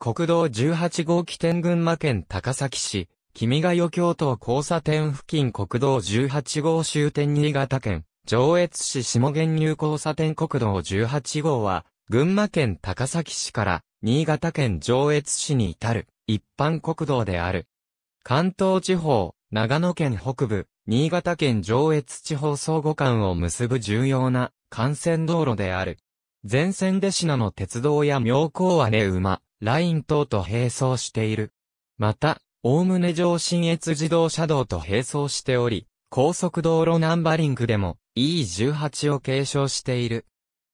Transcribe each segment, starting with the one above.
国道18号起点群馬県高崎市、君が代京都交差点付近国道18号終点新潟県、上越市下源入交差点国道18号は、群馬県高崎市から新潟県上越市に至る一般国道である。関東地方、長野県北部、新潟県上越地方相互間を結ぶ重要な幹線道路である。全線で品の鉄道や妙高姉馬、ライン等と並走している。また、おおむね上信越自動車道と並走しており、高速道路ナンバリングでも E18 を継承している。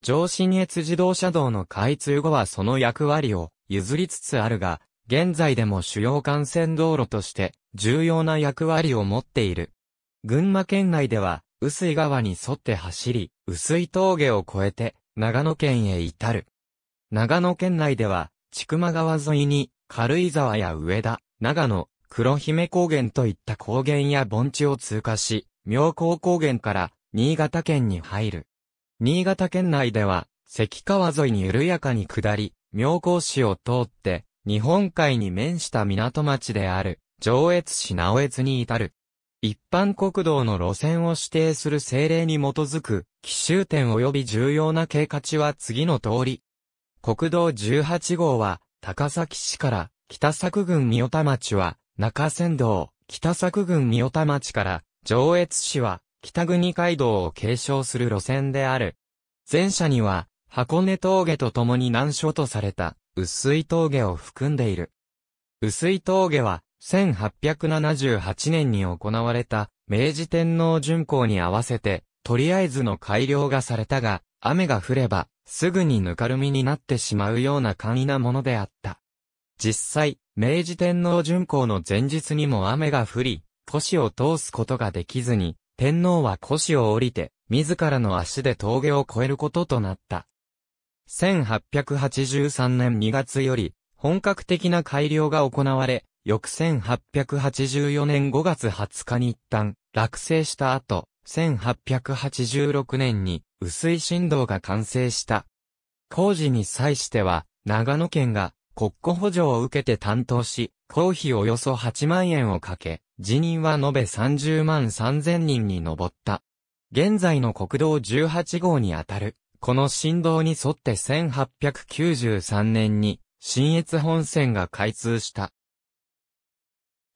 上信越自動車道の開通後はその役割を譲りつつあるが、現在でも主要幹線道路として重要な役割を持っている。群馬県内では、薄井川に沿って走り、薄井峠を越えて長野県へ至る。長野県内では、千曲川沿いに、軽井沢や上田、長野、黒姫高原といった高原や盆地を通過し、妙高高原から新潟県に入る。新潟県内では、関川沿いに緩やかに下り、妙高市を通って、日本海に面した港町である、上越市直越に至る。一般国道の路線を指定する政令に基づく、奇襲点及び重要な経過地は次の通り、国道18号は、高崎市から、北佐久郡三代田町は、中山道、北佐久郡三代田町から、上越市は、北国街道を継承する路線である。前者には、箱根峠と共に難所とされた、薄い峠を含んでいる。薄い峠は、1878年に行われた、明治天皇巡行に合わせて、とりあえずの改良がされたが、雨が降れば、すぐにぬかるみになってしまうような簡易なものであった。実際、明治天皇巡行の前日にも雨が降り、腰を通すことができずに、天皇は腰を降りて、自らの足で峠を越えることとなった。1883年2月より、本格的な改良が行われ、翌1884年5月20日に一旦、落成した後、1886年に薄い振動が完成した。工事に際しては、長野県が国庫補助を受けて担当し、公費およそ8万円をかけ、辞任は延べ30万3000人に上った。現在の国道18号にあたる、この振動に沿って1893年に、新越本線が開通した。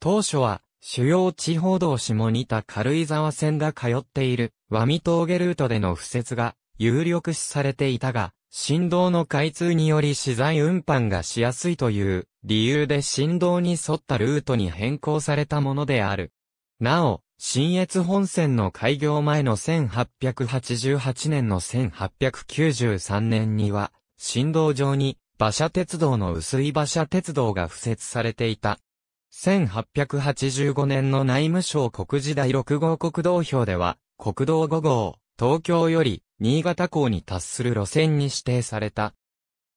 当初は、主要地方同士も似た軽井沢線が通っている、和見峠ルートでの布設が有力視されていたが、振動の開通により資材運搬がしやすいという理由で振動に沿ったルートに変更されたものである。なお、新越本線の開業前の1888年の1893年には、振動上に馬車鉄道の薄い馬車鉄道が付設されていた。1885年の内務省国時第6号国道表では、国道5号、東京より新潟港に達する路線に指定された。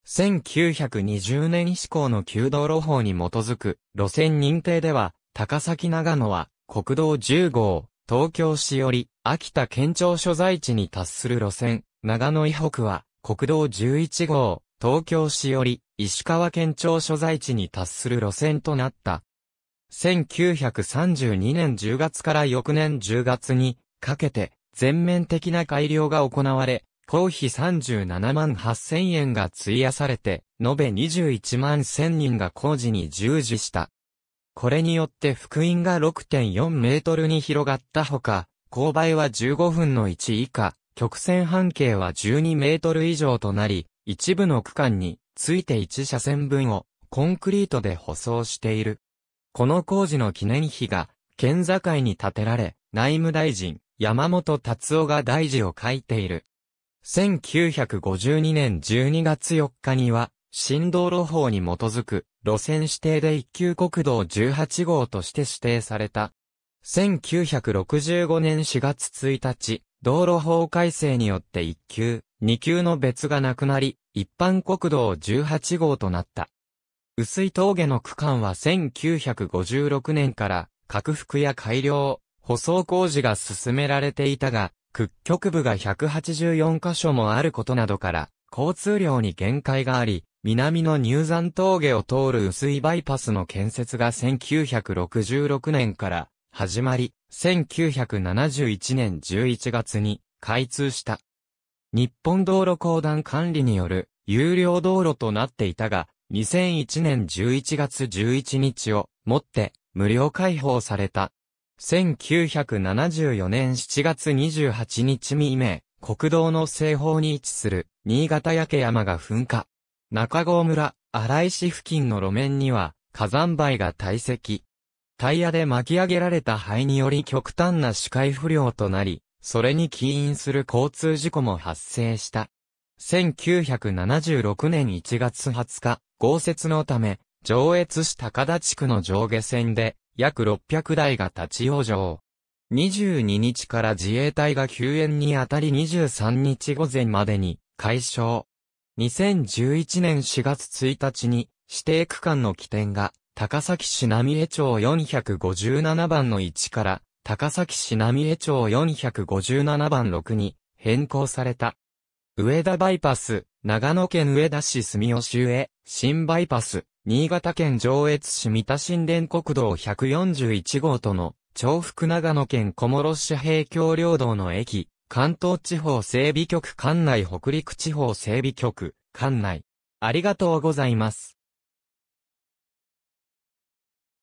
1920年以降の旧道路法に基づく路線認定では、高崎長野は国道10号、東京市より秋田県庁所在地に達する路線、長野以北は国道11号、東京市より石川県庁所在地に達する路線となった。1932年10月から翌年10月にかけて全面的な改良が行われ、公費37万8000円が費やされて、延べ21万1000人が工事に従事した。これによって福音が6.4メートルに広がったほか、勾配は15分の1以下、曲線半径は12メートル以上となり、一部の区間について1車線分をコンクリートで舗装している。この工事の記念碑が、県境に建てられ、内務大臣、山本達夫が大事を書いている。1952年12月4日には、新道路法に基づく路線指定で一級国道18号として指定された。1965年4月1日、道路法改正によって一級、二級の別がなくなり、一般国道18号となった。薄い峠の区間は1956年から、拡幅や改良、舗装工事が進められていたが、屈曲部が184カ所もあることなどから、交通量に限界があり、南の入山峠を通る碓いバイパスの建設が1966年から始まり、1971年11月に開通した。日本道路公団管理による有料道路となっていたが、2001年11月11日をもって無料開放された。1974年7月28日未明、国道の西方に位置する新潟焼山が噴火。中郷村、荒石付近の路面には火山灰が堆積。タイヤで巻き上げられた灰により極端な視界不良となり、それに起因する交通事故も発生した。1976年1月20日、豪雪のため、上越市高田地区の上下線で、約600台が立ち往生。22日から自衛隊が救援にあたり23日午前までに解消。2011年4月1日に指定区間の起点が高崎市浪江町457番の1から高崎市浪江町457番6に変更された。上田バイパス長野県上田市住吉上、新バイパス、新潟県上越市三田新田国道141号との、重複長野県小諸市平京領道の駅、関東地方整備局管内北陸地方整備局管内。ありがとうございます。